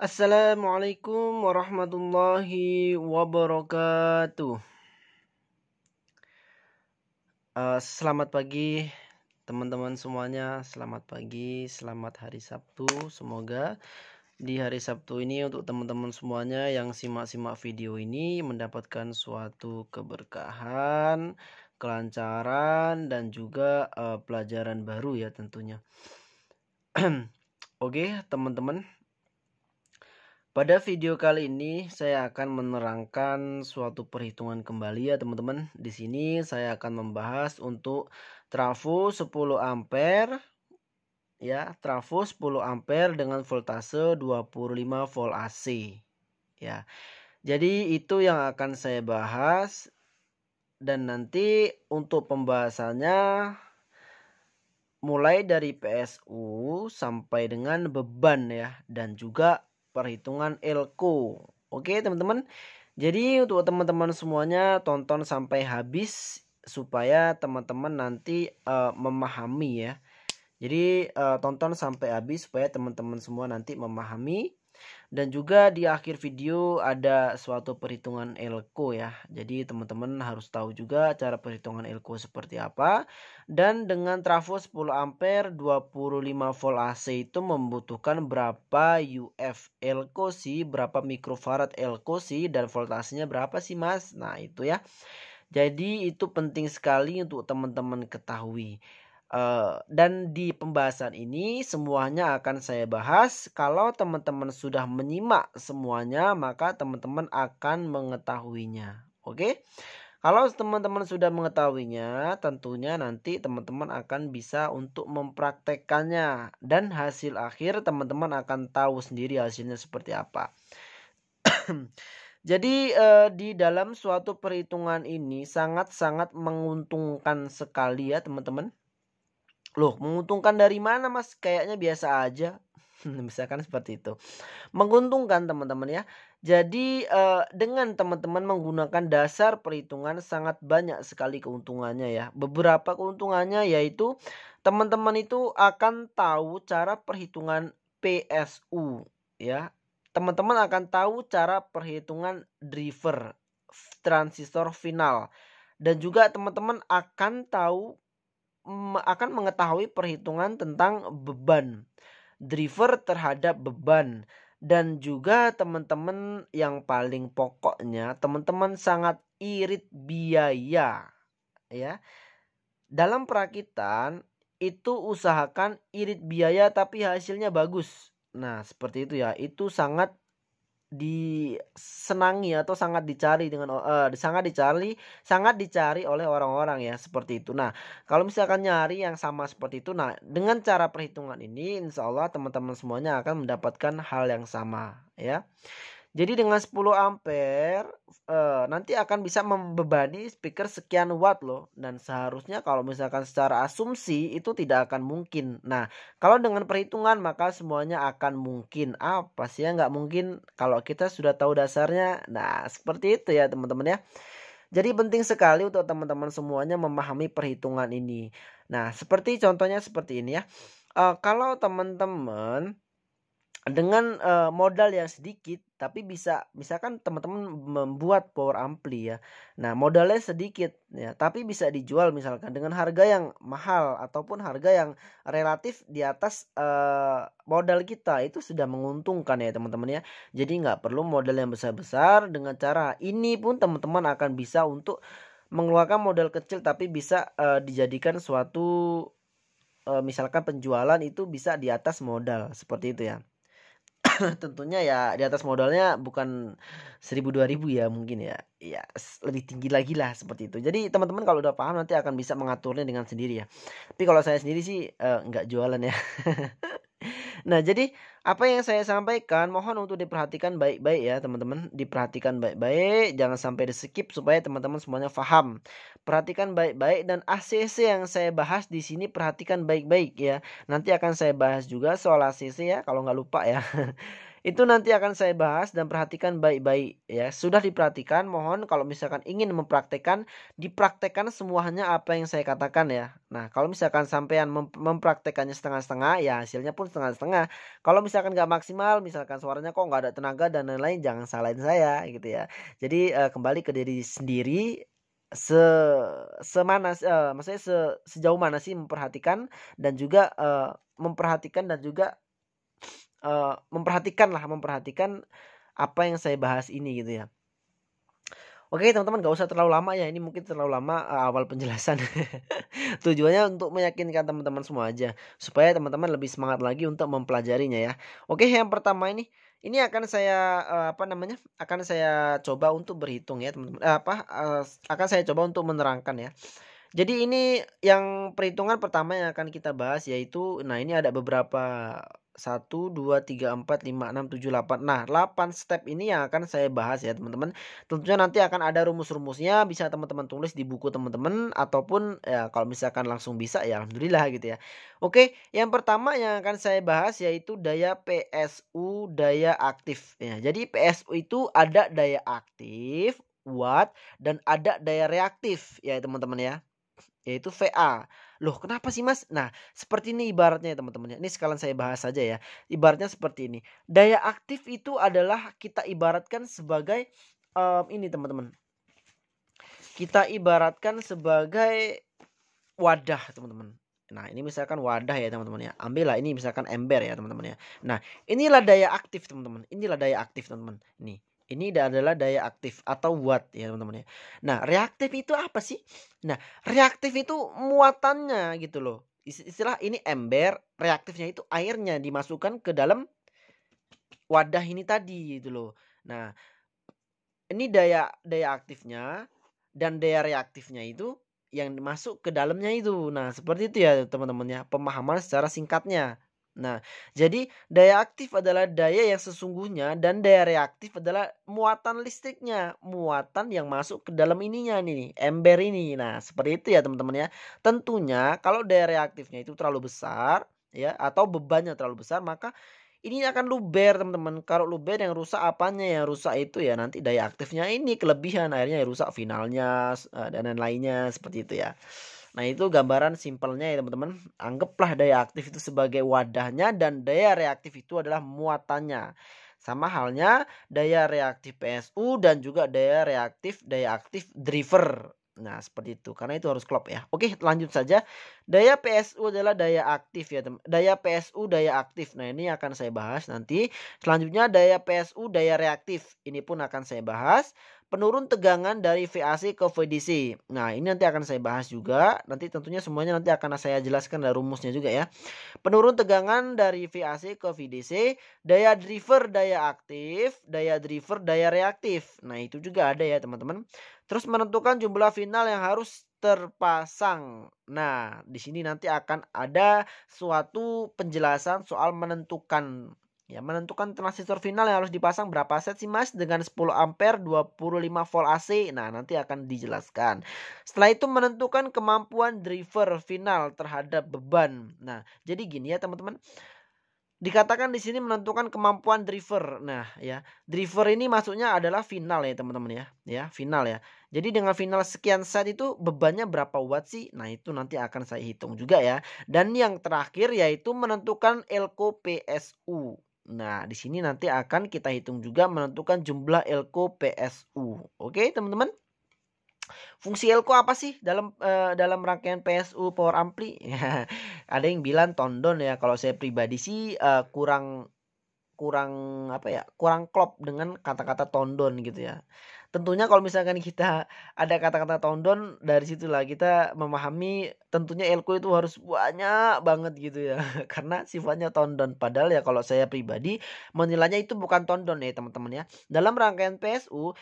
Assalamualaikum warahmatullahi wabarakatuh. Uh, selamat pagi, teman-teman semuanya. Selamat pagi, selamat hari Sabtu. Semoga di hari Sabtu ini, untuk teman-teman semuanya yang simak-simak video ini, mendapatkan suatu keberkahan, kelancaran, dan juga uh, pelajaran baru, ya, tentunya. Oke, okay, teman-teman pada video kali ini saya akan menerangkan suatu perhitungan kembali ya teman-teman. Di sini saya akan membahas untuk trafo 10 ampere ya, trafo 10 ampere dengan voltase 25 volt AC ya. Jadi itu yang akan saya bahas dan nanti untuk pembahasannya mulai dari PSU sampai dengan beban ya dan juga perhitungan elko. Oke, teman-teman. Jadi untuk teman-teman semuanya tonton sampai habis supaya teman-teman nanti uh, memahami ya. Jadi uh, tonton sampai habis supaya teman-teman semua nanti memahami dan juga di akhir video ada suatu perhitungan elko ya. Jadi teman-teman harus tahu juga cara perhitungan elko seperti apa. Dan dengan trafo 10 ampere 25 volt AC itu membutuhkan berapa UF elko sih, berapa mikrofarad elko sih dan voltasenya berapa sih Mas? Nah, itu ya. Jadi itu penting sekali untuk teman-teman ketahui. Eh, dan di pembahasan ini semuanya akan saya bahas. Kalau teman-teman sudah menyimak semuanya, maka teman-teman akan mengetahuinya. Oke. Kalau teman-teman sudah mengetahuinya, tentunya nanti teman-teman akan bisa untuk mempraktekkannya dan hasil akhir teman-teman akan tahu sendiri hasilnya seperti apa. Jadi eh, di dalam suatu perhitungan ini sangat-sangat menguntungkan sekali ya teman-teman Loh, menguntungkan dari mana mas? Kayaknya biasa aja. Misalkan seperti itu. Menguntungkan teman-teman ya. Jadi eh, dengan teman-teman menggunakan dasar perhitungan sangat banyak sekali keuntungannya ya. Beberapa keuntungannya yaitu teman-teman itu akan tahu cara perhitungan PSU ya. Teman-teman akan tahu cara perhitungan driver transistor final dan juga teman-teman akan tahu akan mengetahui perhitungan tentang beban driver terhadap beban dan juga teman-teman yang paling pokoknya teman-teman sangat irit biaya ya dalam perakitan itu usahakan irit biaya tapi hasilnya bagus nah seperti itu ya itu sangat disenangi atau sangat dicari dengan uh, sangat dicari sangat dicari oleh orang-orang ya seperti itu. Nah kalau misalkan nyari yang sama seperti itu, nah dengan cara perhitungan ini insya Allah teman-teman semuanya akan mendapatkan hal yang sama ya. Jadi dengan 10 ampere uh, nanti akan bisa membebani speaker sekian watt loh dan seharusnya kalau misalkan secara asumsi itu tidak akan mungkin. Nah kalau dengan perhitungan maka semuanya akan mungkin. Apa sih yang nggak mungkin kalau kita sudah tahu dasarnya. Nah seperti itu ya teman-teman ya. Jadi penting sekali untuk teman-teman semuanya memahami perhitungan ini. Nah seperti contohnya seperti ini ya. Uh, kalau teman-teman dengan uh, modal yang sedikit tapi bisa misalkan teman-teman membuat power ampli ya. Nah, modalnya sedikit ya, tapi bisa dijual misalkan dengan harga yang mahal ataupun harga yang relatif di atas uh, modal kita itu sudah menguntungkan ya teman-teman ya. Jadi nggak perlu modal yang besar-besar dengan cara ini pun teman-teman akan bisa untuk mengeluarkan modal kecil tapi bisa uh, dijadikan suatu misalkan penjualan itu bisa di atas modal seperti itu ya. tentunya ya di atas modalnya bukan seribu dua ribu ya mungkin ya ya lebih tinggi lagi lah seperti itu jadi teman-teman kalau udah paham nanti akan bisa mengaturnya dengan sendiri ya tapi kalau saya sendiri sih nggak eh, nggak jualan ya nah jadi apa yang saya sampaikan mohon untuk diperhatikan baik-baik ya teman-teman. Diperhatikan baik-baik, jangan sampai di skip supaya teman-teman semuanya faham Perhatikan baik-baik dan ACC yang saya bahas di sini perhatikan baik-baik ya. Nanti akan saya bahas juga soal ACC ya kalau nggak lupa ya. Itu nanti akan saya bahas dan perhatikan baik-baik ya. Sudah diperhatikan, mohon kalau misalkan ingin mempraktekkan, dipraktekkan semuanya apa yang saya katakan ya. Nah, kalau misalkan sampean mempraktekannya setengah-setengah, ya hasilnya pun setengah-setengah. Kalau misalkan nggak maksimal, misalkan suaranya kok nggak ada tenaga dan lain-lain, jangan salahin saya gitu ya. Jadi uh, kembali ke diri sendiri, se semana uh, maksudnya se, sejauh mana sih memperhatikan dan juga uh, memperhatikan dan juga Eh, memperhatikan lah memperhatikan apa yang saya bahas ini gitu ya Oke teman-teman gak usah terlalu lama ya ini mungkin terlalu lama uh, awal penjelasan tujuannya untuk meyakinkan teman-teman semua aja supaya teman-teman lebih semangat lagi untuk mempelajarinya ya Oke yang pertama ini ini akan saya uh, apa namanya akan saya coba untuk berhitung ya teman-teman uh, apa uh, akan saya coba untuk menerangkan ya jadi ini yang perhitungan pertama yang akan kita bahas yaitu nah ini ada beberapa 1, 2, 3, 4, 5, 6, 7, 8 Nah 8 step ini yang akan saya bahas ya teman-teman Tentunya nanti akan ada rumus-rumusnya Bisa teman-teman tulis di buku teman-teman Ataupun ya kalau misalkan langsung bisa ya Alhamdulillah gitu ya Oke yang pertama yang akan saya bahas yaitu daya PSU daya aktif ya, Jadi PSU itu ada daya aktif Watt dan ada daya reaktif ya teman-teman ya Yaitu VA Loh, kenapa sih Mas? Nah, seperti ini ibaratnya ya, teman-teman. Ya. Ini sekalian saya bahas saja ya. Ibaratnya seperti ini. Daya aktif itu adalah kita ibaratkan sebagai um, ini teman-teman. Kita ibaratkan sebagai wadah teman-teman. Nah, ini misalkan wadah ya teman-teman ya. Ambillah ini misalkan ember ya teman-teman ya. Nah, inilah daya aktif teman-teman. Inilah daya aktif teman-teman. Nih. Ini adalah daya aktif atau watt ya teman-teman ya. Nah, reaktif itu apa sih? Nah, reaktif itu muatannya gitu loh. Istilah ini ember, reaktifnya itu airnya dimasukkan ke dalam wadah ini tadi gitu loh. Nah, ini daya daya aktifnya dan daya reaktifnya itu yang masuk ke dalamnya itu. Nah, seperti itu ya teman-teman ya, pemahaman secara singkatnya. Nah, jadi daya aktif adalah daya yang sesungguhnya dan daya reaktif adalah muatan listriknya, muatan yang masuk ke dalam ininya nih, ember ini. Nah, seperti itu ya teman-teman ya. Tentunya kalau daya reaktifnya itu terlalu besar ya atau bebannya terlalu besar, maka ini akan luber teman-teman kalau luber yang rusak apanya yang rusak itu ya nanti daya aktifnya ini kelebihan akhirnya ya rusak finalnya eh, dan lain-lainnya seperti itu ya Nah itu gambaran simpelnya ya teman-teman. Anggaplah daya aktif itu sebagai wadahnya dan daya reaktif itu adalah muatannya. Sama halnya daya reaktif PSU dan juga daya reaktif daya aktif driver. Nah seperti itu karena itu harus klop ya. Oke lanjut saja. Daya PSU adalah daya aktif ya teman. Daya PSU daya aktif. Nah ini akan saya bahas nanti. Selanjutnya daya PSU daya reaktif. Ini pun akan saya bahas penurun tegangan dari VAC ke VDC. Nah, ini nanti akan saya bahas juga. Nanti tentunya semuanya nanti akan saya jelaskan dari rumusnya juga ya. Penurun tegangan dari VAC ke VDC, daya driver daya aktif, daya driver daya reaktif. Nah, itu juga ada ya, teman-teman. Terus menentukan jumlah final yang harus terpasang. Nah, di sini nanti akan ada suatu penjelasan soal menentukan Ya, menentukan transistor final yang harus dipasang berapa set sih mas dengan 10 ampere 25 volt AC. Nah, nanti akan dijelaskan. Setelah itu menentukan kemampuan driver final terhadap beban. Nah, jadi gini ya teman-teman. Dikatakan di sini menentukan kemampuan driver. Nah, ya. Driver ini maksudnya adalah final ya, teman-teman ya. Ya, final ya. Jadi dengan final sekian set itu bebannya berapa watt sih? Nah itu nanti akan saya hitung juga ya. Dan yang terakhir yaitu menentukan elko PSU. Nah, di sini nanti akan kita hitung juga menentukan jumlah elko PSU. Oke, teman-teman. Fungsi elko apa sih dalam uh, dalam rangkaian PSU power ampli? Ada yang bilang tondon ya. Kalau saya pribadi sih uh, kurang kurang apa ya? Kurang klop dengan kata-kata tondon gitu ya tentunya kalau misalkan kita ada kata-kata tondon dari situlah kita memahami tentunya elko itu harus banyak banget gitu ya karena sifatnya tondon padahal ya kalau saya pribadi menilainya itu bukan tondon ya teman-teman ya dalam rangkaian PSU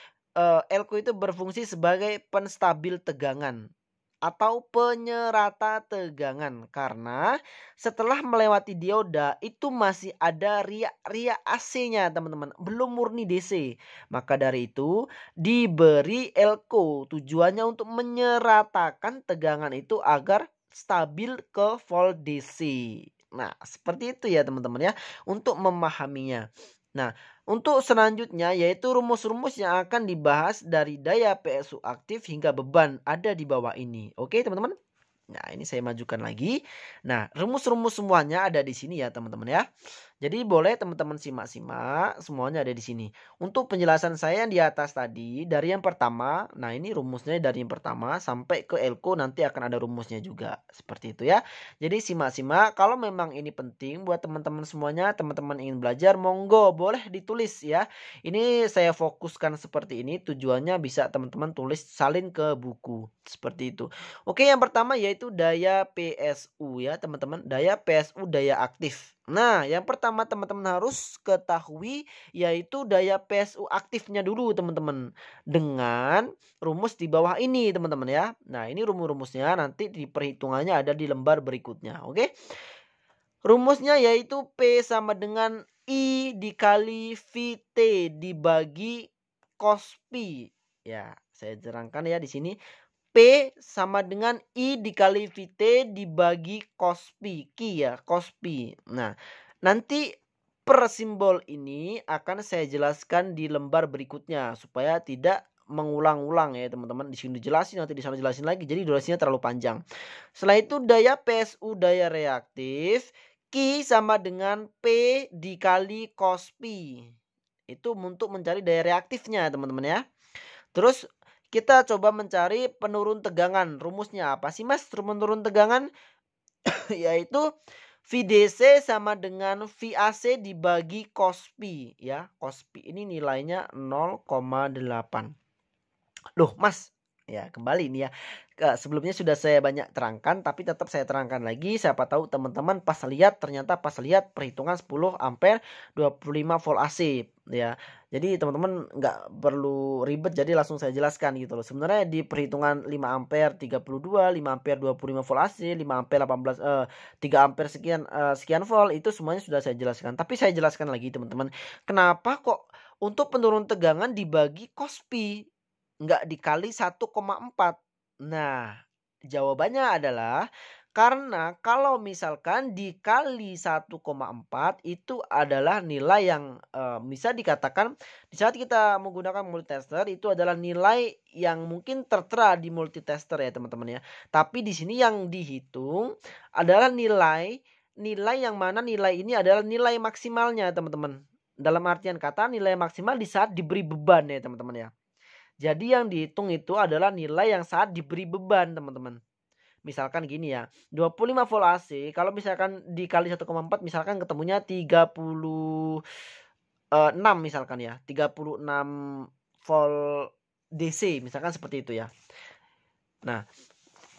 elko eh, itu berfungsi sebagai penstabil tegangan atau penyerata tegangan karena setelah melewati dioda itu masih ada riak-riak AC-nya teman-teman belum murni DC maka dari itu diberi elko tujuannya untuk menyeratakan tegangan itu agar stabil ke volt DC Nah, seperti itu ya teman-teman ya untuk memahaminya. Nah, untuk selanjutnya yaitu rumus-rumus yang akan dibahas dari daya PSU aktif hingga beban ada di bawah ini. Oke, teman-teman? Nah, ini saya majukan lagi. Nah, rumus-rumus semuanya ada di sini ya, teman-teman ya. Jadi boleh teman-teman simak-simak semuanya ada di sini. Untuk penjelasan saya yang di atas tadi dari yang pertama, nah ini rumusnya dari yang pertama sampai ke elko nanti akan ada rumusnya juga seperti itu ya. Jadi simak-simak kalau memang ini penting buat teman-teman semuanya, teman-teman ingin belajar monggo boleh ditulis ya. Ini saya fokuskan seperti ini tujuannya bisa teman-teman tulis salin ke buku seperti itu. Oke, yang pertama yaitu daya PSU ya, teman-teman. Daya PSU daya aktif. Nah, yang pertama teman-teman harus ketahui yaitu daya PSU aktifnya dulu teman-teman. Dengan rumus di bawah ini teman-teman ya. Nah, ini rumus-rumusnya nanti di perhitungannya ada di lembar berikutnya, oke? Rumusnya yaitu P sama dengan I dikali VT dibagi cos P. Ya, saya jerangkan ya di sini sama dengan I dikali VT dibagi cos P. Q ya, cos P. Nah, nanti per simbol ini akan saya jelaskan di lembar berikutnya supaya tidak mengulang-ulang ya teman-teman di sini dijelasin nanti di sana jelasin lagi jadi durasinya terlalu panjang setelah itu daya PSU daya reaktif Q sama dengan P dikali cos P itu untuk mencari daya reaktifnya teman-teman ya terus kita coba mencari penurun tegangan. Rumusnya apa sih mas? Penurun tegangan yaitu VDC sama dengan VAC dibagi COSPI ya. COSPI ini nilainya 0,8. Loh mas, ya kembali ini ya sebelumnya sudah saya banyak terangkan tapi tetap saya terangkan lagi siapa tahu teman-teman pas lihat ternyata pas lihat perhitungan 10 ampere 25 volt AC ya jadi teman-teman nggak perlu ribet jadi langsung saya jelaskan gitu loh sebenarnya di perhitungan 5 ampere 32 5 ampere 25 volt AC 5 ampere 18 eh, 3 ampere sekian eh, sekian volt itu semuanya sudah saya jelaskan tapi saya jelaskan lagi teman-teman kenapa kok untuk penurun tegangan dibagi kospi nggak dikali 1,4 Nah, jawabannya adalah karena kalau misalkan dikali 1,4 itu adalah nilai yang e, bisa dikatakan di saat kita menggunakan multitester itu adalah nilai yang mungkin tertera di multitester ya teman-teman ya. Tapi di sini yang dihitung adalah nilai nilai yang mana nilai ini adalah nilai maksimalnya teman-teman. Dalam artian kata nilai maksimal di saat diberi beban ya teman-teman ya. Jadi yang dihitung itu adalah nilai yang saat diberi beban, teman-teman. Misalkan gini ya, 25 volt AC, kalau misalkan dikali 1,4 misalkan ketemunya 36 misalkan ya 36 volt DC misalkan seperti itu ya. Nah,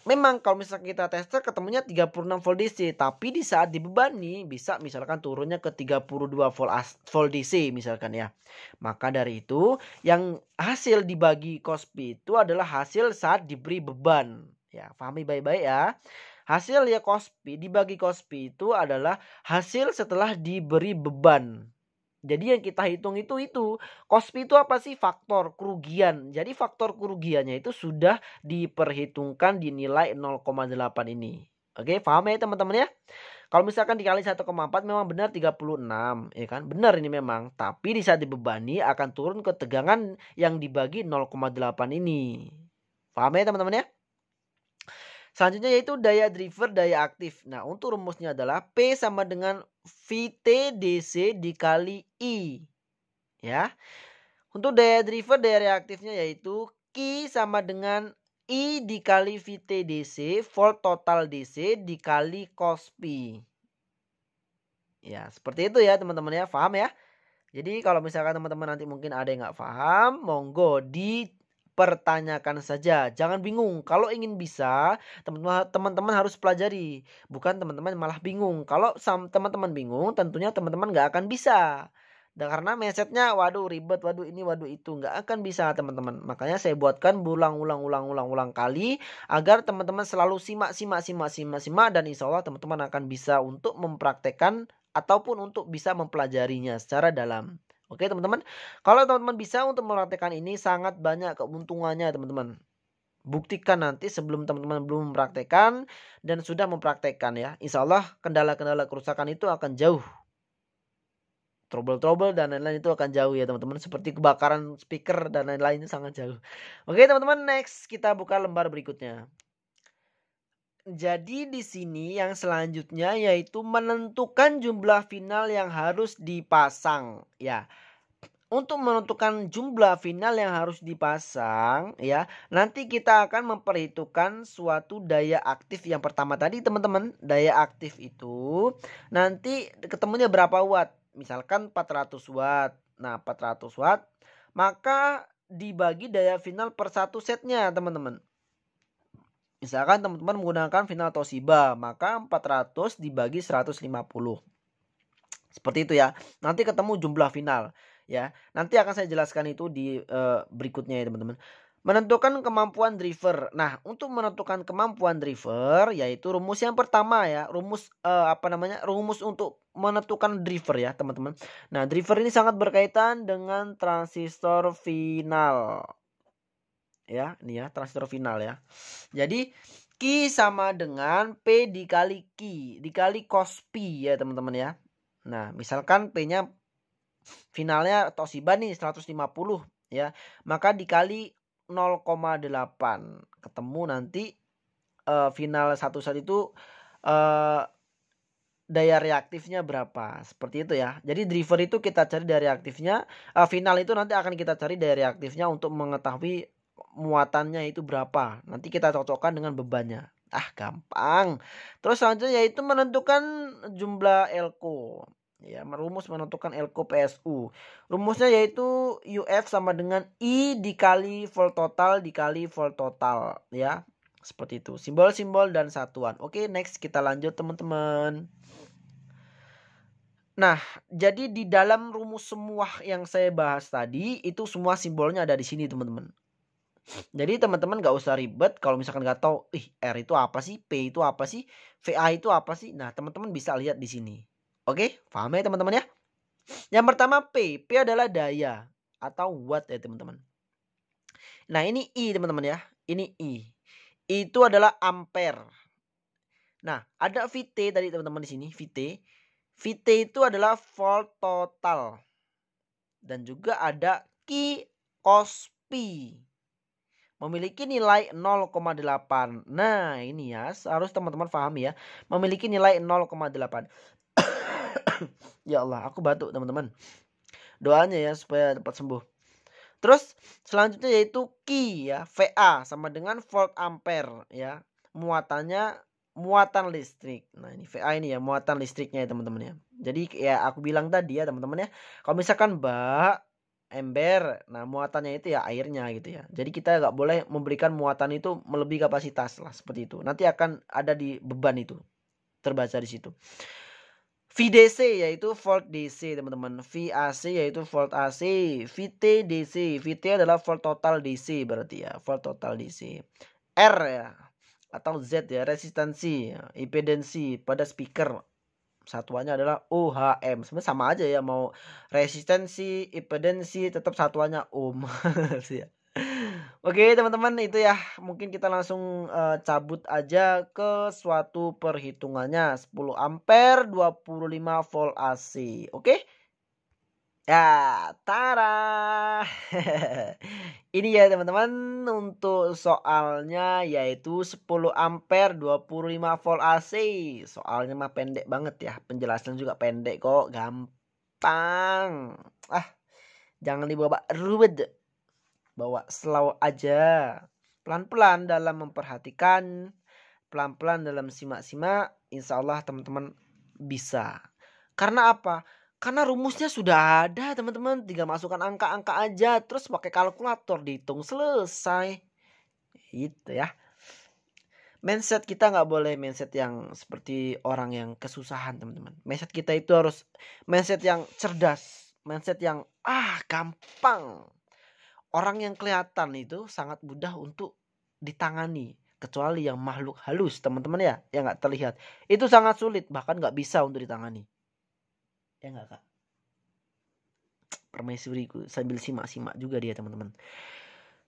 memang kalau misalkan kita tester ketemunya 36 volt DC tapi di saat dibebani bisa misalkan turunnya ke 32 volt volt DC misalkan ya maka dari itu yang hasil dibagi kospi itu adalah hasil saat diberi beban ya pahami baik-baik ya hasil ya kospi dibagi kospi itu adalah hasil setelah diberi beban jadi yang kita hitung itu itu kospi itu apa sih faktor kerugian. Jadi faktor kerugiannya itu sudah diperhitungkan dinilai 0,8 ini. Oke, paham ya teman-teman ya? Kalau misalkan dikali 1,4 memang benar 36, ya kan? Benar ini memang, tapi di saat dibebani akan turun ke tegangan yang dibagi 0,8 ini. Paham ya teman-teman ya? Selanjutnya yaitu daya driver, daya aktif. Nah, untuk rumusnya adalah P sama dengan VTDC dikali I. Ya. Untuk daya driver, daya reaktifnya yaitu Q sama dengan I dikali VTDC, volt total DC dikali cos P. Ya, seperti itu ya teman-teman ya. Paham ya? Jadi kalau misalkan teman-teman nanti mungkin ada yang nggak paham, monggo di pertanyakan saja. Jangan bingung. Kalau ingin bisa, teman-teman harus pelajari. Bukan teman-teman malah bingung. Kalau teman-teman bingung, tentunya teman-teman nggak akan bisa. Dan karena mesetnya, waduh ribet, waduh ini, waduh itu nggak akan bisa teman-teman. Makanya saya buatkan berulang-ulang-ulang-ulang-ulang kali agar teman-teman selalu simak, simak, simak, simak, simak dan insya Allah teman-teman akan bisa untuk mempraktekkan ataupun untuk bisa mempelajarinya secara dalam. Oke teman-teman, kalau teman-teman bisa untuk mempraktekkan ini sangat banyak keuntungannya teman-teman. Buktikan nanti sebelum teman-teman belum mempraktekkan dan sudah mempraktekkan ya. Insya Allah kendala-kendala kerusakan itu akan jauh. Trouble-trouble dan lain-lain itu akan jauh ya teman-teman. Seperti kebakaran speaker dan lain-lain itu sangat jauh. Oke teman-teman next kita buka lembar berikutnya. Jadi di sini yang selanjutnya yaitu menentukan jumlah final yang harus dipasang ya. Untuk menentukan jumlah final yang harus dipasang ya, nanti kita akan memperhitungkan suatu daya aktif yang pertama tadi teman-teman. Daya aktif itu nanti ketemunya berapa watt? Misalkan 400 watt. Nah, 400 watt maka dibagi daya final per satu setnya teman-teman. Misalkan teman-teman menggunakan final Toshiba, maka 400 dibagi 150. Seperti itu ya. Nanti ketemu jumlah final ya. Nanti akan saya jelaskan itu di uh, berikutnya ya teman-teman. Menentukan kemampuan driver. Nah, untuk menentukan kemampuan driver yaitu rumus yang pertama ya, rumus uh, apa namanya? rumus untuk menentukan driver ya, teman-teman. Nah, driver ini sangat berkaitan dengan transistor final ya ini ya transistor final ya jadi Q sama dengan P dikali Q dikali cos P ya teman-teman ya nah misalkan P-nya finalnya Toshiba nih 150 ya maka dikali 0,8 ketemu nanti uh, final satu saat itu uh, daya reaktifnya berapa seperti itu ya jadi driver itu kita cari daya reaktifnya uh, final itu nanti akan kita cari daya reaktifnya untuk mengetahui muatannya itu berapa. Nanti kita cocokkan dengan bebannya. Ah, gampang. Terus selanjutnya yaitu menentukan jumlah elko. Ya, merumus menentukan elko PSU. Rumusnya yaitu UF sama dengan I dikali volt total dikali volt total, ya. Seperti itu. Simbol-simbol dan satuan. Oke, next kita lanjut teman-teman. Nah, jadi di dalam rumus semua yang saya bahas tadi itu semua simbolnya ada di sini, teman-teman. Jadi teman-teman gak usah ribet kalau misalkan gak tahu, ih R itu apa sih, P itu apa sih, VA itu apa sih. Nah teman-teman bisa lihat di sini. Oke, paham ya teman-teman ya? Yang pertama P, P adalah daya atau watt ya teman-teman. Nah ini I teman-teman ya, ini I. itu adalah ampere. Nah ada VT tadi teman-teman di sini, VT. VT itu adalah volt total. Dan juga ada Ki cos memiliki nilai 0,8. Nah, ini ya, harus teman-teman paham ya. Memiliki nilai 0,8. ya Allah, aku batuk, teman-teman. Doanya ya supaya cepat sembuh. Terus selanjutnya yaitu Q ya, VA sama dengan volt ampere ya. Muatannya muatan listrik. Nah, ini VA ini ya, muatan listriknya ya, teman-teman ya. Jadi ya aku bilang tadi ya, teman-teman ya. Kalau misalkan mbak ember. Nah, muatannya itu ya airnya gitu ya. Jadi kita nggak boleh memberikan muatan itu melebihi kapasitas lah seperti itu. Nanti akan ada di beban itu terbaca di situ. VDC yaitu volt DC teman-teman. VAC yaitu volt AC. VTDC, VT adalah volt total DC berarti ya, volt total DC. R ya atau Z ya, resistansi, impedansi pada speaker satuannya adalah UHM. Sebenarnya sama aja ya mau resistensi, impedansi tetap satuannya ohm. Iya. Oke teman-teman itu ya mungkin kita langsung uh, cabut aja ke suatu perhitungannya 10 ampere 25 volt AC. Oke. Ya, tara. Ini ya teman-teman untuk soalnya yaitu 10 ampere 25 volt AC. Soalnya mah pendek banget ya, penjelasan juga pendek kok, gampang. Ah, jangan dibawa ruwet. Bawa slow aja. Pelan-pelan dalam memperhatikan, pelan-pelan dalam simak-simak, insya Allah teman-teman bisa. Karena apa? Karena rumusnya sudah ada, teman-teman. Tinggal masukkan angka-angka aja, terus pakai kalkulator dihitung selesai. Gitu ya. Mindset kita nggak boleh mindset yang seperti orang yang kesusahan, teman-teman. Mindset kita itu harus mindset yang cerdas, mindset yang ah gampang. Orang yang kelihatan itu sangat mudah untuk ditangani kecuali yang makhluk halus teman-teman ya yang nggak terlihat itu sangat sulit bahkan nggak bisa untuk ditangani ya nggak kak permaisuriku sambil simak-simak juga dia teman-teman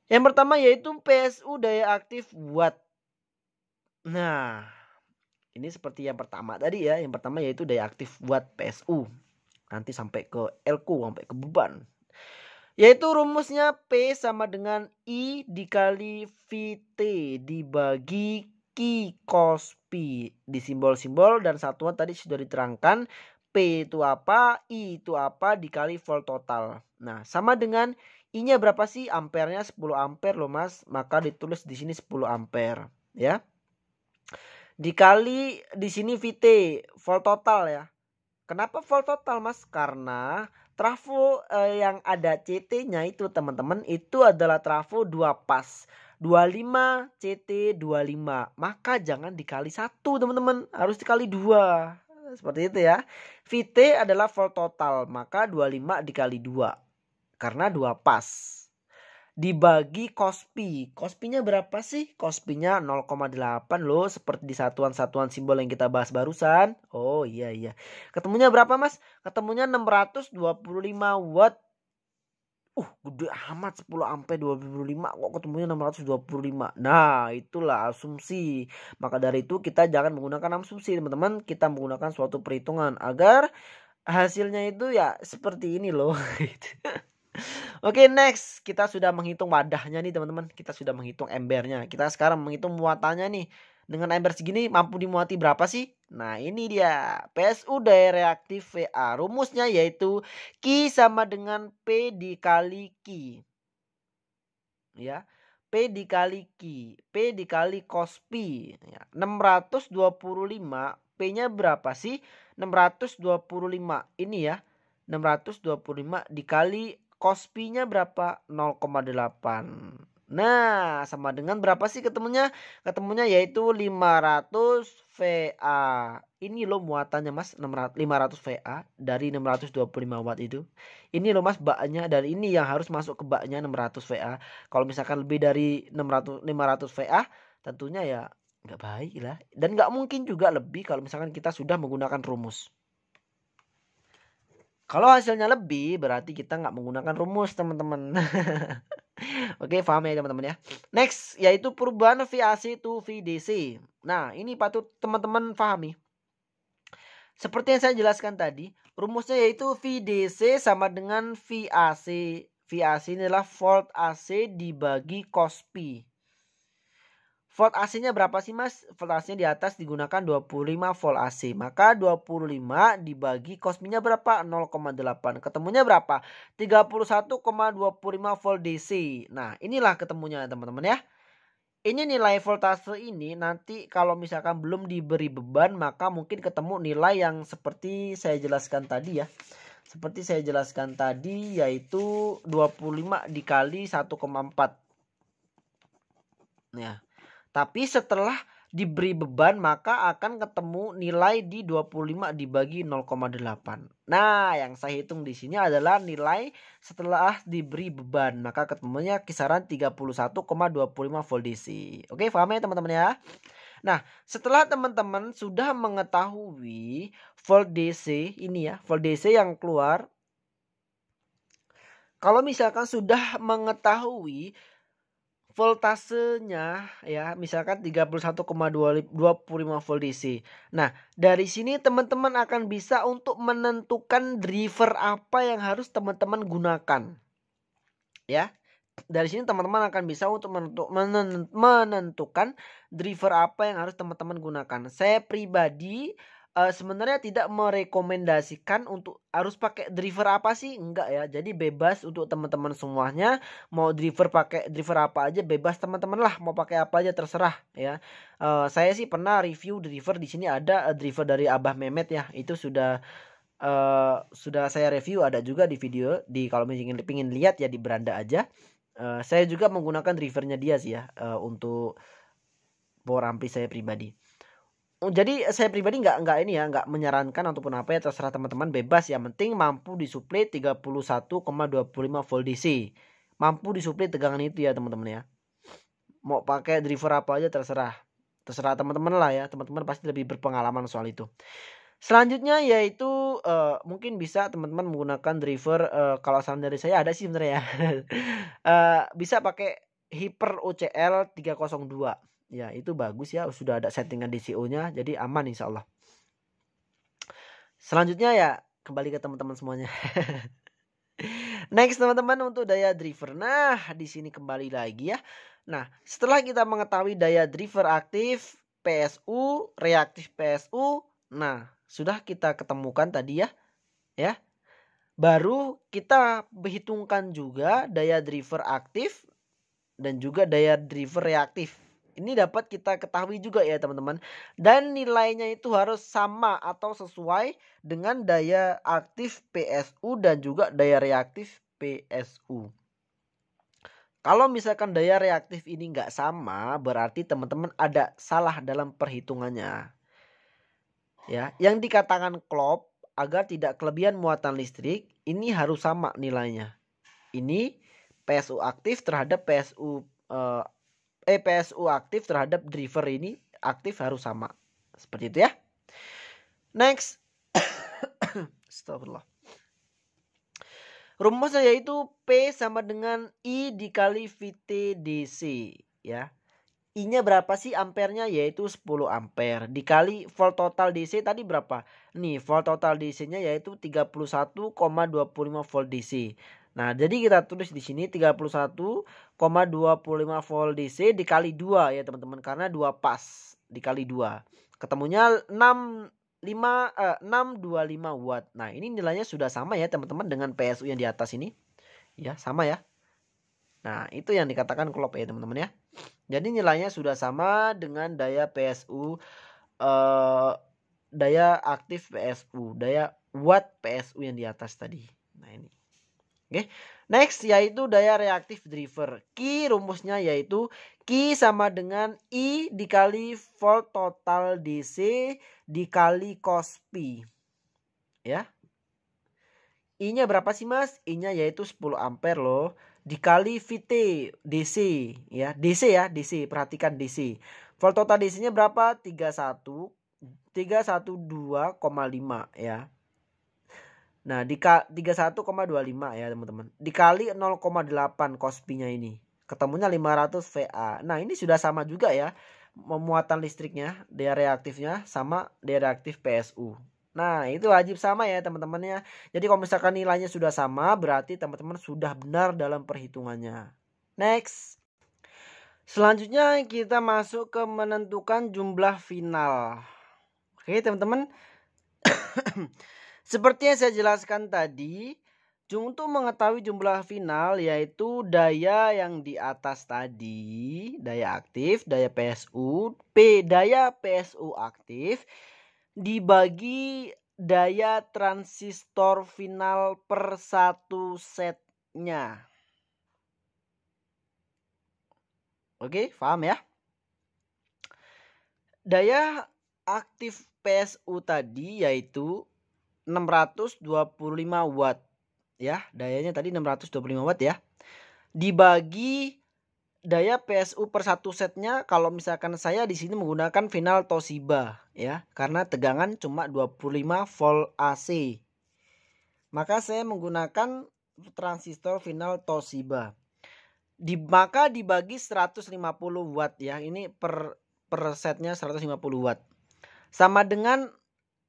yang pertama yaitu PSU daya aktif buat nah ini seperti yang pertama tadi ya yang pertama yaitu daya aktif buat PSU nanti sampai ke LQ sampai ke beban yaitu rumusnya P sama dengan I dikali VT dibagi Ki cos P di simbol-simbol dan satuan tadi sudah diterangkan P itu apa, I itu apa dikali volt total. Nah, sama dengan I-nya berapa sih? Ampernya 10 ampere loh Mas. Maka ditulis di sini 10 ampere, ya. Dikali di sini VT, volt total ya. Kenapa volt total Mas? Karena trafo eh, yang ada CT-nya itu teman-teman itu adalah trafo 2 pas. 25 CT 25. Maka jangan dikali satu teman-teman, harus dikali dua seperti itu ya. VT adalah volt total, maka 25 dikali 2. Karena 2 pas. Dibagi kospi. Kospinya berapa sih? Kospinya 0,8 loh, seperti di satuan-satuan simbol yang kita bahas barusan. Oh iya iya. Ketemunya berapa, Mas? Ketemunya 625 watt uh gede amat 10 sampai 25 kok ketemunya 625. Nah, itulah asumsi. Maka dari itu kita jangan menggunakan asumsi, teman-teman. Kita menggunakan suatu perhitungan agar hasilnya itu ya seperti ini loh. Oke, okay, next. Kita sudah menghitung wadahnya nih, teman-teman. Kita sudah menghitung embernya. Kita sekarang menghitung muatannya nih dengan ember segini mampu dimuati berapa sih? Nah ini dia PSU daya reaktif VA. Rumusnya yaitu Q sama dengan P dikali Q. Ya. P dikali Q. P dikali cos P. Ya. 625. P-nya berapa sih? 625. Ini ya. 625 dikali cos P-nya berapa? 0,8. Nah, sama dengan berapa sih ketemunya? Ketemunya yaitu 500 VA. Ini loh muatannya Mas, 500 VA dari 625 watt itu. Ini loh Mas baknya dan ini yang harus masuk ke baknya 600 VA. Kalau misalkan lebih dari 600 500 VA, tentunya ya nggak baik lah. Dan nggak mungkin juga lebih kalau misalkan kita sudah menggunakan rumus. Kalau hasilnya lebih berarti kita nggak menggunakan rumus teman-teman. Oke, paham ya teman-teman ya. Next, yaitu perubahan VAC to VDC. Nah, ini patut teman-teman pahami. Seperti yang saya jelaskan tadi, rumusnya yaitu VDC sama dengan VAC. VAC ini adalah volt AC dibagi cos P. Volt AC-nya berapa sih mas? Volt AC-nya di atas digunakan 25 volt AC. Maka 25 dibagi kosminya berapa? 0,8. Ketemunya berapa? 31,25 volt DC. Nah inilah ketemunya teman-teman ya. Ini nilai voltase ini nanti kalau misalkan belum diberi beban maka mungkin ketemu nilai yang seperti saya jelaskan tadi ya. Seperti saya jelaskan tadi yaitu 25 dikali 1,4. Ya. Tapi setelah diberi beban maka akan ketemu nilai di 25 dibagi 0,8. Nah, yang saya hitung di sini adalah nilai setelah diberi beban maka ketemunya kisaran 31,25 volt DC. Oke, paham ya teman-teman ya? Nah, setelah teman-teman sudah mengetahui volt DC ini ya, volt DC yang keluar kalau misalkan sudah mengetahui voltasenya ya misalkan 31,25 volt DC. Nah, dari sini teman-teman akan bisa untuk menentukan driver apa yang harus teman-teman gunakan. Ya. Dari sini teman-teman akan bisa untuk menentukan driver apa yang harus teman-teman gunakan. Saya pribadi uh, sebenarnya tidak merekomendasikan untuk harus pakai driver apa sih enggak ya jadi bebas untuk teman-teman semuanya mau driver pakai driver apa aja bebas teman-teman lah mau pakai apa aja terserah ya uh, saya sih pernah review driver di sini ada uh, driver dari Abah memet ya itu sudah uh, sudah saya review ada juga di video di kalau ingin pingin lihat ya di beranda aja uh, saya juga menggunakan drivernya dia sih ya uh, untuk power ampli saya pribadi jadi eh, saya pribadi nggak nggak ini ya nggak menyarankan ataupun apa ya terserah teman-teman bebas ya. penting mampu disuplai 31,25 volt DC mampu disuplai tegangan itu ya teman-teman ya mau pakai driver apa aja terserah terserah teman-teman lah ya teman-teman pasti lebih berpengalaman soal itu selanjutnya yaitu uh, mungkin bisa teman-teman menggunakan driver uh, kalau saran dari saya ada sih sebenarnya ya uh, bisa pakai Hyper UCL 302 ya itu bagus ya sudah ada settingan DCO e nya jadi aman insya Allah selanjutnya ya kembali ke teman-teman semuanya next teman-teman untuk daya driver nah di sini kembali lagi ya nah setelah kita mengetahui daya driver aktif PSU reaktif PSU nah sudah kita ketemukan tadi ya ya baru kita hitungkan juga daya driver aktif dan juga daya driver reaktif ini dapat kita ketahui juga ya teman-teman. Dan nilainya itu harus sama atau sesuai dengan daya aktif PSU dan juga daya reaktif PSU. Kalau misalkan daya reaktif ini nggak sama, berarti teman-teman ada salah dalam perhitungannya. Ya, yang dikatakan Klopp agar tidak kelebihan muatan listrik ini harus sama nilainya. Ini PSU aktif terhadap PSU eh, eh, PSU aktif terhadap driver ini aktif harus sama. Seperti itu ya. Next. Astagfirullah. Rumusnya yaitu P sama dengan I dikali VTDC ya. I-nya berapa sih ampernya? Yaitu 10 ampere. Dikali volt total DC tadi berapa? Nih, volt total DC-nya yaitu 31,25 volt DC. Nah, jadi kita tulis di sini 31,25 volt DC dikali 2 ya teman-teman karena 2 pas dikali 2. Ketemunya 6 5 eh, 625 watt. Nah, ini nilainya sudah sama ya teman-teman dengan PSU yang di atas ini. Ya, sama ya. Nah, itu yang dikatakan klop ya teman-teman ya. Jadi nilainya sudah sama dengan daya PSU eh, daya aktif PSU, daya watt PSU yang di atas tadi. Nah, ini Okay. Next yaitu daya reaktif driver. Q rumusnya yaitu Q sama dengan I dikali volt total DC dikali cos P. Ya. I-nya berapa sih mas? I-nya yaitu 10 ampere loh. Dikali VT DC ya. DC ya DC perhatikan DC. Volt total DC-nya berapa? 31 312,5 ya. Nah, di 31,25 ya, teman-teman. Dikali 0,8 kospinya ini. Ketemunya 500 VA. Nah, ini sudah sama juga ya. Memuatan listriknya, daya reaktifnya sama daya reaktif PSU. Nah, itu wajib sama ya, teman-teman ya. Jadi kalau misalkan nilainya sudah sama, berarti teman-teman sudah benar dalam perhitungannya. Next. Selanjutnya kita masuk ke menentukan jumlah final. Oke, teman-teman. Seperti yang saya jelaskan tadi, untuk mengetahui jumlah final yaitu daya yang di atas tadi, daya aktif, daya PSU, P daya PSU aktif dibagi daya transistor final per satu setnya. Oke, paham ya? Daya aktif PSU tadi yaitu 625 watt ya dayanya tadi 625 watt ya dibagi daya PSU per satu setnya kalau misalkan saya di sini menggunakan final Toshiba ya karena tegangan cuma 25 volt AC maka saya menggunakan transistor final Toshiba di, maka dibagi 150 watt ya ini per per setnya 150 watt sama dengan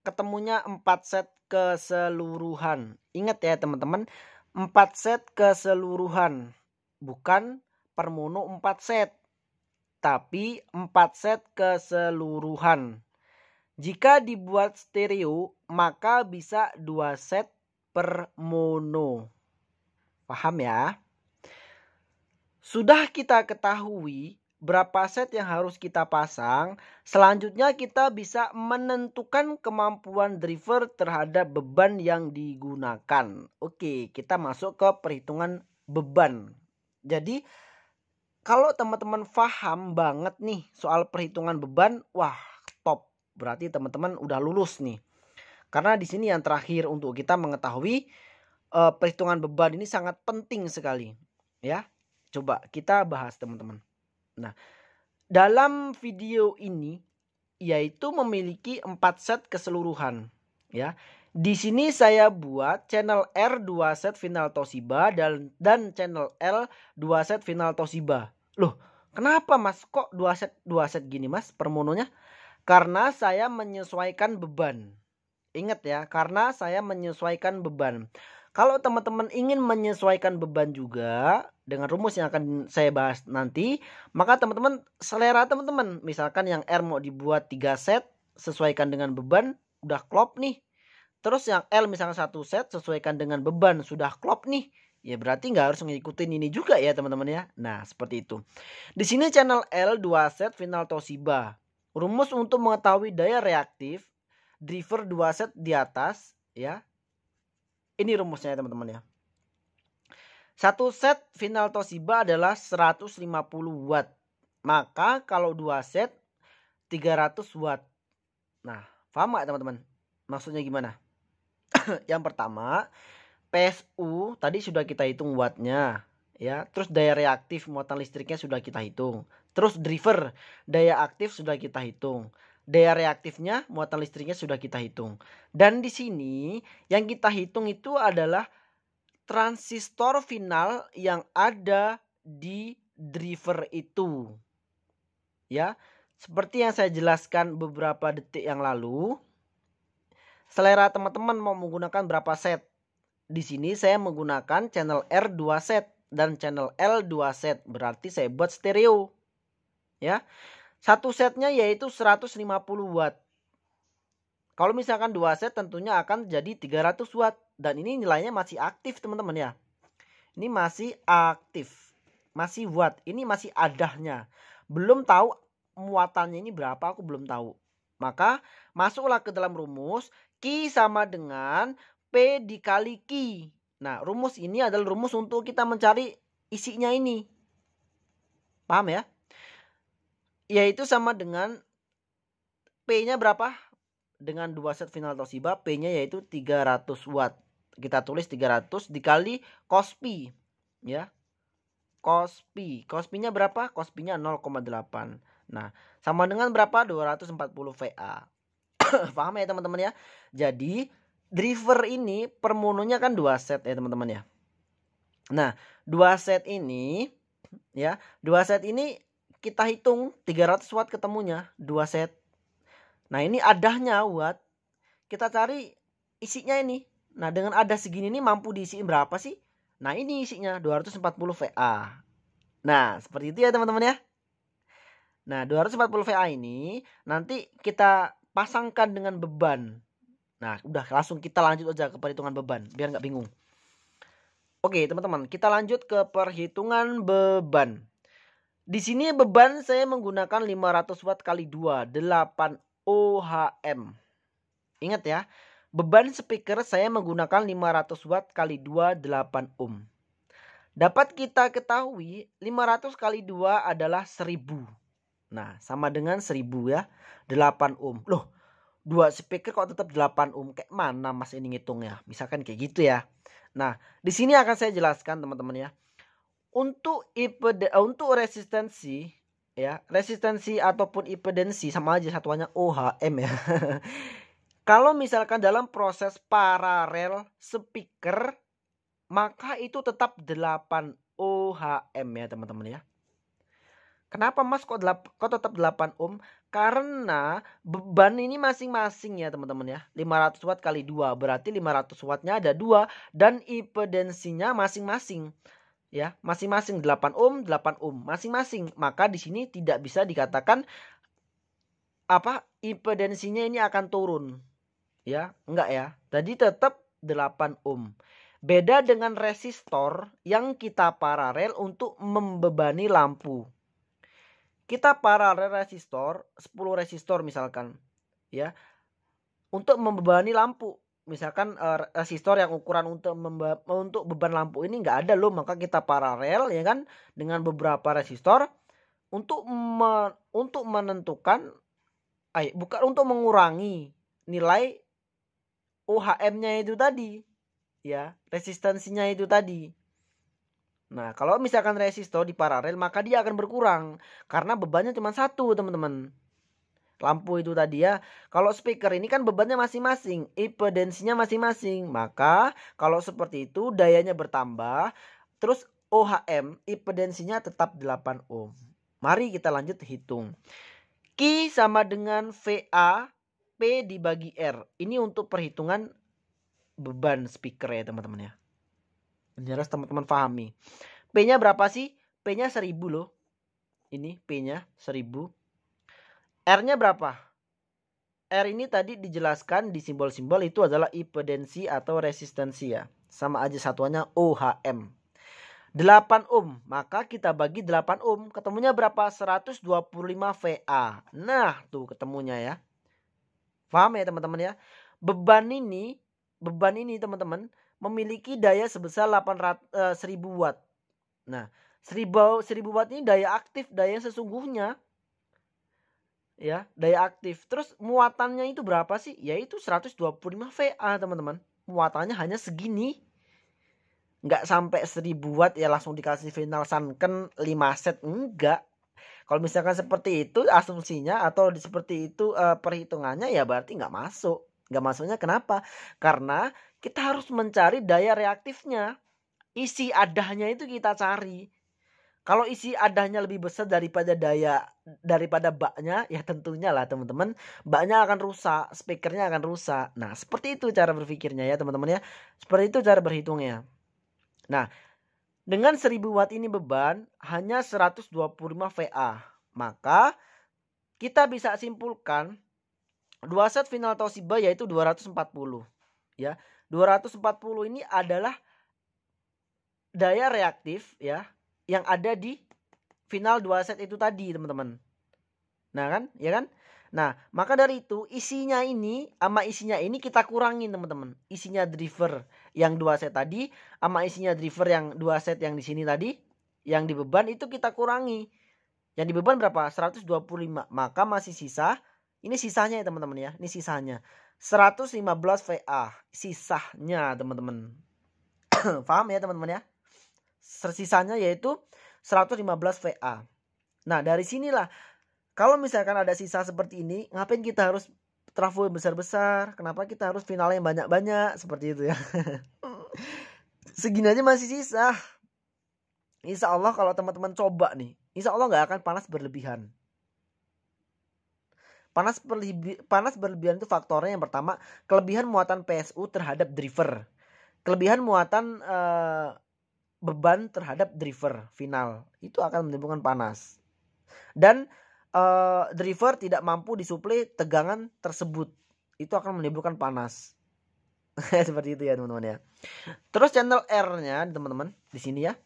ketemunya 4 set keseluruhan. Ingat ya teman-teman, 4 set keseluruhan. Bukan per mono 4 set, tapi 4 set keseluruhan. Jika dibuat stereo, maka bisa 2 set per mono. Paham ya? Sudah kita ketahui berapa set yang harus kita pasang. Selanjutnya kita bisa menentukan kemampuan driver terhadap beban yang digunakan. Oke, kita masuk ke perhitungan beban. Jadi kalau teman-teman paham banget nih soal perhitungan beban, wah top. Berarti teman-teman udah lulus nih. Karena di sini yang terakhir untuk kita mengetahui eh, perhitungan beban ini sangat penting sekali, ya. Coba kita bahas teman-teman. Nah, dalam video ini yaitu memiliki empat set keseluruhan ya. Di sini saya buat channel R 2 set final Toshiba dan dan channel L 2 set final Toshiba. Loh, kenapa Mas kok 2 set 2 set gini Mas permononya? Karena saya menyesuaikan beban. Ingat ya, karena saya menyesuaikan beban. Kalau teman-teman ingin menyesuaikan beban juga, dengan rumus yang akan saya bahas nanti, maka teman-teman selera teman-teman, misalkan yang R mau dibuat 3 set, sesuaikan dengan beban, udah klop nih. Terus yang L misalkan satu set, sesuaikan dengan beban, sudah klop nih. Ya berarti nggak harus ngikutin ini juga ya teman-teman ya. Nah seperti itu. Di sini channel L 2 set final Toshiba. Rumus untuk mengetahui daya reaktif driver 2 set di atas ya. Ini rumusnya ya teman-teman ya. Satu set final Toshiba adalah 150 watt. Maka kalau dua set 300 watt. Nah, paham nggak teman-teman? Maksudnya gimana? yang pertama, PSU tadi sudah kita hitung wattnya ya terus daya reaktif muatan listriknya sudah kita hitung terus driver daya aktif sudah kita hitung daya reaktifnya muatan listriknya sudah kita hitung dan di sini yang kita hitung itu adalah transistor final yang ada di driver itu. Ya, seperti yang saya jelaskan beberapa detik yang lalu, selera teman-teman mau menggunakan berapa set. Di sini saya menggunakan channel R2 set dan channel L2 set, berarti saya buat stereo. Ya. Satu setnya yaitu 150 watt. Kalau misalkan 2 set tentunya akan jadi 300 watt dan ini nilainya masih aktif teman-teman ya. Ini masih aktif, masih watt, ini masih adahnya. Belum tahu muatannya ini berapa aku belum tahu. Maka masuklah ke dalam rumus Q sama dengan P dikali Q. Nah rumus ini adalah rumus untuk kita mencari isinya ini. Paham ya? Yaitu sama dengan P-nya berapa? dengan dua set final Toshiba P-nya yaitu 300 watt. Kita tulis 300 dikali cos ya. Cos P. berapa? Cos P-nya 0,8. Nah, sama dengan berapa? 240 VA. Paham ya teman-teman ya? Jadi, driver ini permununya kan dua set ya teman-teman ya. Nah, dua set ini ya, dua set ini kita hitung 300 watt ketemunya dua set Nah ini adahnya buat kita cari isinya ini. Nah dengan ada segini ini mampu diisi berapa sih? Nah ini isinya 240 VA. Nah seperti itu ya teman-teman ya. Nah 240 VA ini nanti kita pasangkan dengan beban. Nah udah langsung kita lanjut aja ke perhitungan beban biar nggak bingung. Oke teman-teman kita lanjut ke perhitungan beban. Di sini beban saya menggunakan 500 watt kali 2, 8 OHM. Ingat ya, beban speaker saya menggunakan 500 watt kali 28 ohm. Dapat kita ketahui 500 kali 2 adalah 1000. Nah, sama dengan 1000 ya, 8 ohm. Loh, dua speaker kok tetap 8 ohm. Kayak mana Mas ini ngitungnya? Misalkan kayak gitu ya. Nah, di sini akan saya jelaskan teman-teman ya. Untuk untuk resistensi ya resistensi ataupun impedansi sama aja satuannya OHM ya kalau misalkan dalam proses paralel speaker maka itu tetap 8 OHM ya teman-teman ya kenapa mas kok, 8, kok tetap 8 ohm karena beban ini masing-masing ya teman-teman ya 500 watt kali 2 berarti 500 wattnya ada dua dan impedansinya masing-masing ya masing-masing 8 ohm 8 ohm masing-masing maka di sini tidak bisa dikatakan apa impedansinya ini akan turun ya enggak ya tadi tetap 8 ohm um. beda dengan resistor yang kita paralel untuk membebani lampu kita paralel resistor 10 resistor misalkan ya untuk membebani lampu misalkan uh, eh, resistor eh, yang ukuran untuk untuk beban lampu ini nggak ada loh maka kita paralel ya kan dengan beberapa resistor untuk me untuk menentukan ay, bukan untuk mengurangi nilai UHM-nya itu tadi ya resistensinya itu tadi Nah, kalau misalkan resistor di paralel maka dia akan berkurang karena bebannya cuma satu, teman-teman lampu itu tadi ya. Kalau speaker ini kan bebannya masing-masing, impedansinya masing-masing. Maka kalau seperti itu dayanya bertambah, terus OHM impedansinya tetap 8 ohm. Mari kita lanjut hitung. Q sama dengan VA P dibagi R. Ini untuk perhitungan beban speaker ya teman-teman ya. Ini harus teman-teman pahami. P-nya berapa sih? P-nya 1000 loh. Ini P-nya 1000 R-nya berapa? R ini tadi dijelaskan di simbol-simbol itu adalah impedensi atau resistensi ya. Sama aja satuannya OHM. 8 ohm, maka kita bagi 8 ohm, ketemunya berapa? 125 VA. Nah, tuh ketemunya ya. Paham ya teman-teman ya? Beban ini, beban ini teman-teman memiliki daya sebesar 800 eh, 1000 watt. Nah, 1000 1000 watt ini daya aktif, daya sesungguhnya ya daya aktif terus muatannya itu berapa sih yaitu 125 VA teman-teman muatannya hanya segini nggak sampai 1000 watt ya langsung dikasih final sunken 5 set enggak kalau misalkan seperti itu asumsinya atau seperti itu uh, perhitungannya ya berarti nggak masuk nggak masuknya kenapa karena kita harus mencari daya reaktifnya isi adahnya itu kita cari kalau isi adanya lebih besar daripada daya daripada baknya, ya tentunya lah teman-teman, baknya akan rusak, speakernya akan rusak. Nah, seperti itu cara berpikirnya ya teman-teman ya. Seperti itu cara berhitungnya. Nah, dengan 1000 watt ini beban hanya 125 VA. Maka kita bisa simpulkan dua set final Toshiba yaitu 240. Ya, 240 ini adalah daya reaktif ya yang ada di final dua set itu tadi teman-teman nah kan ya kan nah maka dari itu isinya ini ama isinya ini kita kurangin teman-teman isinya driver yang dua set tadi ama isinya driver yang dua set yang di sini tadi yang di beban itu kita kurangi yang di beban berapa 125 maka masih sisa ini sisanya ya teman-teman ya ini sisanya 115 VA sisanya teman-teman paham ya teman-teman ya sisanya yaitu 115 VA. Nah, dari sinilah kalau misalkan ada sisa seperti ini, ngapain kita harus trafo yang besar-besar? Kenapa kita harus final yang banyak-banyak seperti itu ya? Segini aja masih sisa. Insya Allah kalau teman-teman coba nih, Insya Allah nggak akan panas berlebihan. Panas, berlebi panas berlebihan itu faktornya yang pertama kelebihan muatan PSU terhadap driver, kelebihan muatan eh, beban terhadap driver final itu akan menimbulkan panas dan uh, driver tidak mampu disuplai tegangan tersebut itu akan menimbulkan panas seperti itu ya teman-teman ya terus channel R-nya teman-teman di sini ya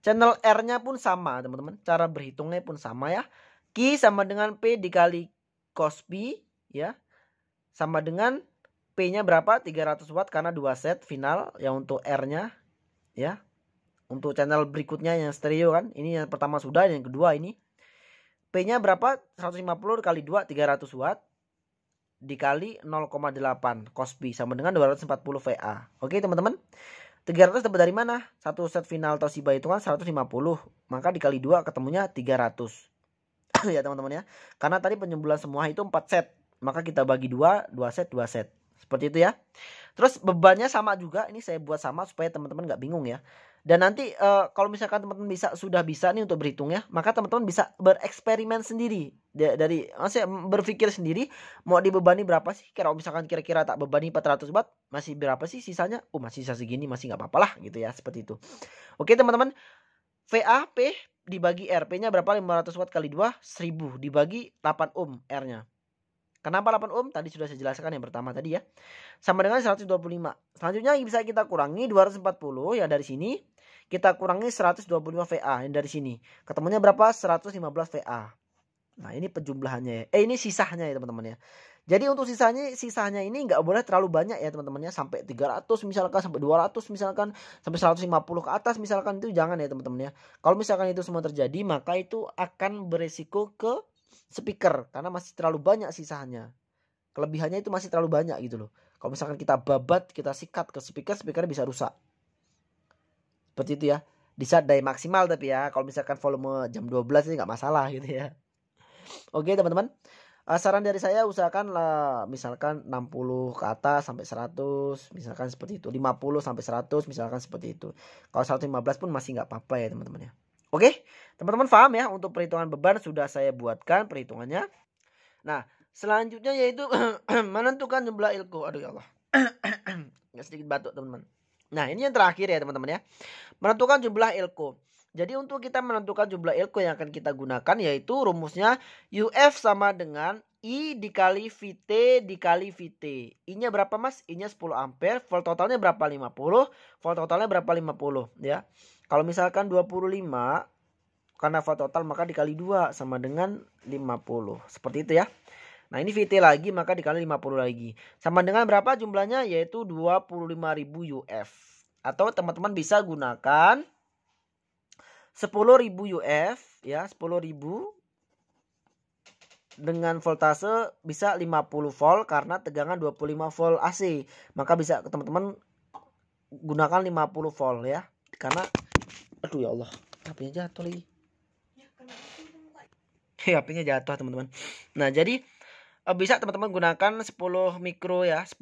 channel R-nya pun sama teman-teman cara berhitungnya pun sama ya Q sama dengan P dikali cos P ya sama dengan P-nya berapa 300 watt karena dua set final yang untuk R-nya ya untuk channel berikutnya yang stereo kan ini yang pertama sudah yang kedua ini P nya berapa 150 kali 2 300 watt dikali 0,8 Cosby sama dengan 240 VA oke teman-teman 300 dapat dari mana satu set final Toshiba itu kan 150 maka dikali 2 ketemunya 300 ya teman-teman ya karena tadi penyembulan semua itu 4 set maka kita bagi 2 2 set 2 set seperti itu ya terus bebannya sama juga ini saya buat sama supaya teman-teman nggak bingung ya dan nanti uh, kalau misalkan teman-teman bisa sudah bisa nih untuk berhitung ya, maka teman-teman bisa bereksperimen sendiri dari maksudnya berpikir sendiri mau dibebani berapa sih? Kira-kira misalkan kira-kira tak bebani 400 watt, masih berapa sih sisanya? Oh, masih sisa segini, masih nggak apa apalah gitu ya, seperti itu. Oke, teman-teman. VAP dibagi RP-nya berapa? 500 watt kali 2 1000 dibagi 8 ohm R-nya. Kenapa 8 ohm? Tadi sudah saya jelaskan yang pertama tadi ya. Sama dengan 125. Selanjutnya bisa kita kurangi 240 ya dari sini kita kurangi 125 VA yang dari sini. Ketemunya berapa? 115 VA. Nah, ini penjumlahannya ya. Eh, ini sisanya ya, teman-teman ya. Jadi untuk sisanya sisanya ini nggak boleh terlalu banyak ya teman teman ya sampai 300 misalkan sampai 200 misalkan sampai 150 ke atas misalkan itu jangan ya teman-teman ya. Kalau misalkan itu semua terjadi maka itu akan beresiko ke speaker karena masih terlalu banyak sisanya. Kelebihannya itu masih terlalu banyak gitu loh. Kalau misalkan kita babat, kita sikat ke speaker, speaker bisa rusak seperti itu ya Di saat dari maksimal tapi ya kalau misalkan volume jam 12 ini nggak masalah gitu ya oke teman-teman uh, saran dari saya usahakan lah misalkan 60 ke atas sampai 100 misalkan seperti itu 50 sampai 100 misalkan seperti itu kalau 115 pun masih nggak apa-apa ya teman-teman ya oke teman-teman paham ya untuk perhitungan beban sudah saya buatkan perhitungannya nah selanjutnya yaitu menentukan jumlah ilku aduh ya Allah nggak sedikit batuk teman-teman Nah, ini yang terakhir ya teman-teman ya. Menentukan jumlah ilko Jadi untuk kita menentukan jumlah ilko yang akan kita gunakan yaitu rumusnya UF sama dengan I dikali VT dikali VT. I-nya berapa Mas? I-nya 10 ampere. Volt totalnya berapa? 50. Volt totalnya berapa? 50 ya. Kalau misalkan 25 karena volt total maka dikali 2 sama dengan 50. Seperti itu ya. Nah ini VT lagi maka dikali 50 lagi. Sama dengan berapa jumlahnya? Yaitu 25.000 UF. Atau teman-teman bisa gunakan 10.000 UF ya 10.000 dengan voltase bisa 50 volt karena tegangan 25 volt AC. Maka bisa teman-teman gunakan 50 volt ya. Karena aduh ya Allah, hp jatuh lagi. Ya, jatuh teman-teman. Nah, jadi Eh, bisa teman-teman gunakan 10 mikro ya 10.000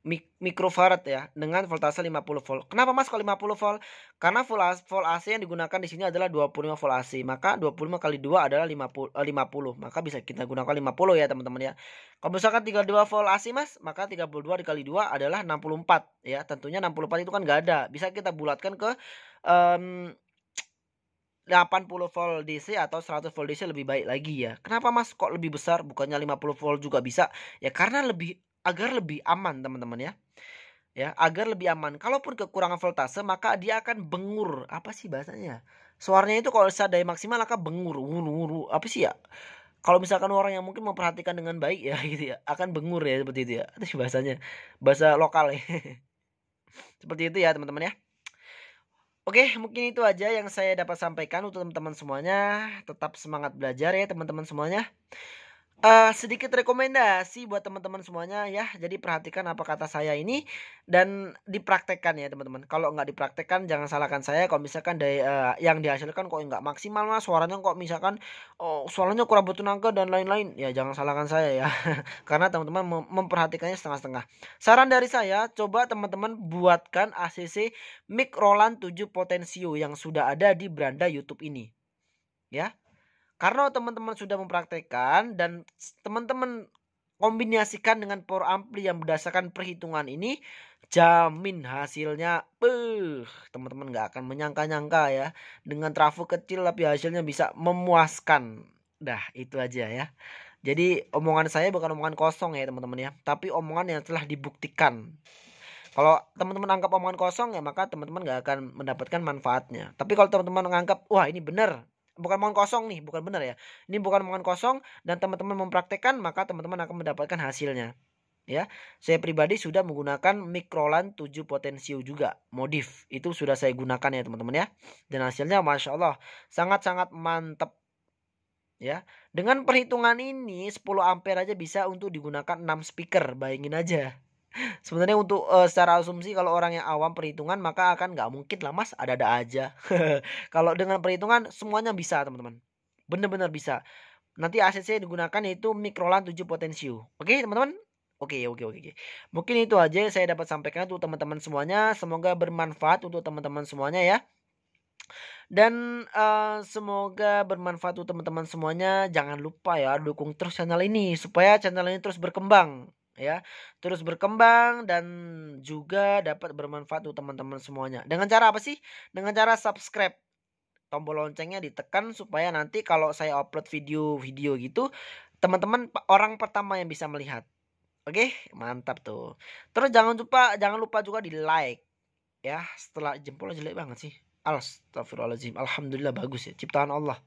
mik mikrofarad ya dengan voltase 50 volt. Kenapa Mas kalau 50 volt? Karena volt, volt AC yang digunakan di sini adalah 25 volt AC. Maka 25 kali 2 adalah 50 50. Eh, maka bisa kita gunakan 50 ya teman-teman ya. Kalau misalkan 32 volt AC Mas, maka 32 dikali 2 adalah 64 ya. Tentunya 64 itu kan nggak ada. Bisa kita bulatkan ke um, 80 volt DC atau 100 volt DC lebih baik lagi ya. Kenapa Mas kok lebih besar bukannya 50 volt juga bisa? Ya karena lebih agar lebih aman teman-teman ya. Ya, agar lebih aman. Kalaupun kekurangan voltase maka dia akan bengur. Apa sih bahasanya? Suaranya itu kalau saya daya maksimal akan bengur. Wuru, wuru. Apa sih ya? Kalau misalkan orang yang mungkin memperhatikan dengan baik ya gitu ya, akan bengur ya seperti itu ya. Itu bahasanya. Bahasa lokal ya. seperti itu ya teman-teman ya. Oke, mungkin itu aja yang saya dapat sampaikan untuk teman-teman semuanya. Tetap semangat belajar ya teman-teman semuanya uh, sedikit rekomendasi buat teman-teman semuanya ya. Jadi perhatikan apa kata saya ini dan dipraktekkan ya teman-teman. Kalau nggak dipraktekkan jangan salahkan saya kalau misalkan dari uh, yang dihasilkan kok nggak maksimal mas suaranya kok misalkan oh, suaranya kurang bertunangka dan lain-lain ya jangan salahkan saya ya. Karena teman-teman memperhatikannya setengah-setengah. Saran dari saya coba teman-teman buatkan ACC mic Roland 7 Potensio yang sudah ada di beranda YouTube ini. Ya, karena teman-teman sudah mempraktekkan dan teman-teman kombinasikan dengan power ampli yang berdasarkan perhitungan ini jamin hasilnya beuh teman-teman nggak akan menyangka-nyangka ya dengan trafo kecil tapi hasilnya bisa memuaskan dah itu aja ya jadi omongan saya bukan omongan kosong ya teman-teman ya tapi omongan yang telah dibuktikan kalau teman-teman anggap omongan kosong ya maka teman-teman nggak akan mendapatkan manfaatnya tapi kalau teman-teman menganggap, wah ini benar bukan mohon kosong nih, bukan benar ya. Ini bukan mohon kosong dan teman-teman mempraktekkan maka teman-teman akan mendapatkan hasilnya. Ya, saya pribadi sudah menggunakan Mikrolan 7 Potensio juga, modif. Itu sudah saya gunakan ya teman-teman ya. Dan hasilnya Masya Allah sangat-sangat mantep. Ya, dengan perhitungan ini 10 ampere aja bisa untuk digunakan 6 speaker, bayangin aja sebenarnya untuk uh, secara asumsi kalau orang yang awam perhitungan maka akan nggak mungkin lah mas ada-ada aja kalau dengan perhitungan semuanya bisa teman-teman bener-bener bisa nanti ACC digunakan yaitu mikrolan 7 potensio oke okay, teman-teman Oke, okay, oke, okay, oke, okay. Mungkin itu aja yang saya dapat sampaikan untuk teman-teman semuanya. Semoga bermanfaat untuk teman-teman semuanya ya. Dan uh, semoga bermanfaat untuk teman-teman semuanya. Jangan lupa ya dukung terus channel ini supaya channel ini terus berkembang ya terus berkembang dan juga dapat bermanfaat untuk teman-teman semuanya dengan cara apa sih dengan cara subscribe tombol loncengnya ditekan supaya nanti kalau saya upload video-video gitu teman-teman orang pertama yang bisa melihat Oke, mantap tuh. Terus jangan lupa jangan lupa juga di like ya. Setelah jempolnya jelek banget sih. Astagfirullahaladzim. Alhamdulillah bagus ya ciptaan Allah.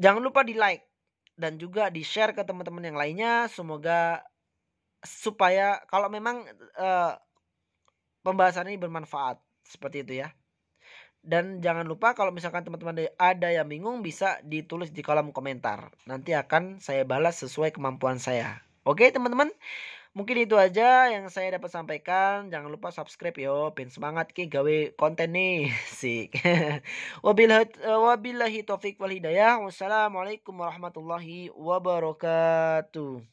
Jangan lupa di like dan juga di share ke teman-teman yang lainnya. Semoga supaya kalau memang uh, pembahasan ini bermanfaat seperti itu ya. Dan jangan lupa kalau misalkan teman-teman ada yang bingung bisa ditulis di kolom komentar. Nanti akan saya balas sesuai kemampuan saya. Oke teman-teman, mungkin itu aja yang saya dapat sampaikan. Jangan lupa subscribe yo, pin semangat ki gawe konten nih sih. Eh, Wabillahi taufik wal hidayah. Wassalamualaikum warahmatullahi wabarakatuh.